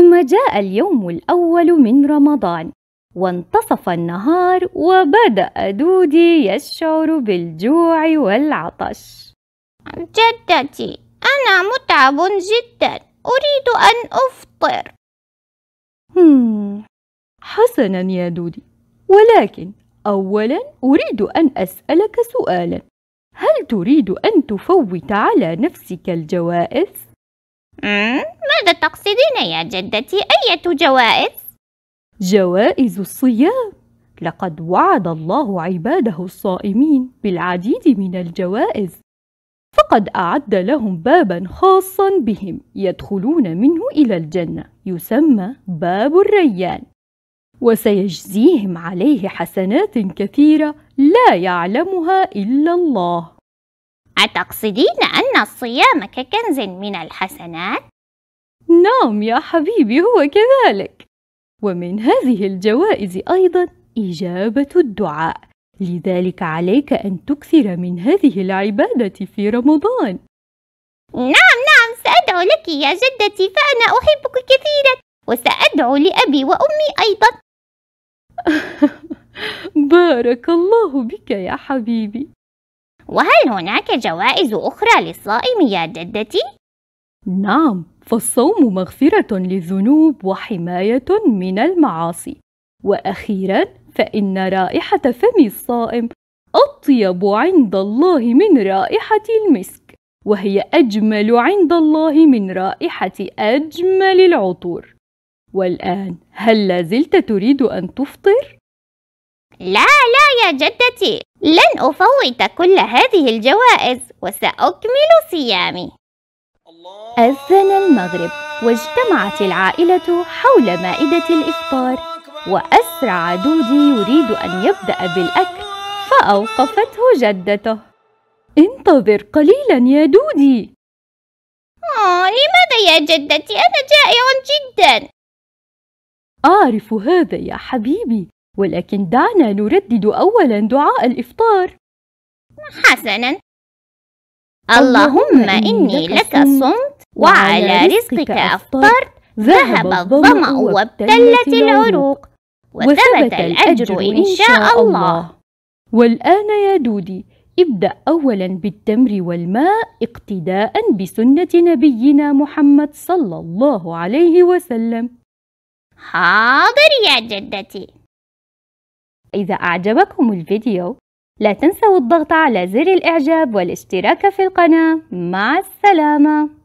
ثم جاء اليوم الأول من رمضان وانتصف النهار وبدأ دودي يشعر بالجوع والعطش جدتي أنا متعب جدا أريد أن أفطر حسنا يا دودي ولكن أولا أريد أن أسألك سؤالا هل تريد أن تفوت على نفسك الجوائز؟ ماذا تقصدين يا جدتي أية جوائز؟ جوائز الصيام لقد وعد الله عباده الصائمين بالعديد من الجوائز فقد أعد لهم بابا خاصا بهم يدخلون منه إلى الجنة يسمى باب الريان وسيجزيهم عليه حسنات كثيرة لا يعلمها إلا الله أتقصدين أن الصيام ككنز من الحسنات؟ نعم يا حبيبي هو كذلك ومن هذه الجوائز أيضا إجابة الدعاء لذلك عليك أن تكثر من هذه العبادة في رمضان نعم نعم سأدعو لك يا جدتي فأنا أحبك كثيرا وسأدعو لأبي وأمي أيضا بارك الله بك يا حبيبي وهل هناك جوائز أخرى للصائم يا جدتي؟ نعم فالصوم مغفرة للذنوب وحماية من المعاصي وأخيرا فإن رائحة فم الصائم أطيب عند الله من رائحة المسك وهي أجمل عند الله من رائحة أجمل العطور والآن هل لازلت تريد أن تفطر؟ لا لا يا جدتي لن أفوت كل هذه الجوائز وسأكمل صيامي أذن المغرب واجتمعت العائلة حول مائدة الإفطار وأسرع دودي يريد أن يبدأ بالأكل فأوقفته جدته انتظر قليلا يا دودي آه، لماذا يا جدتي أنا جائع جدا أعرف هذا يا حبيبي ولكن دعنا نردد أولا دعاء الإفطار حسنا اللهم إني لك صمت وعلى رزقك أفطرت ذهب الظمأ وابتلت العروق وثبت الأجر إن شاء الله والآن يا دودي ابدأ أولا بالتمر والماء اقتداء بسنة نبينا محمد صلى الله عليه وسلم حاضر يا جدتي إذا أعجبكم الفيديو لا تنسوا الضغط على زر الإعجاب والاشتراك في القناة مع السلامة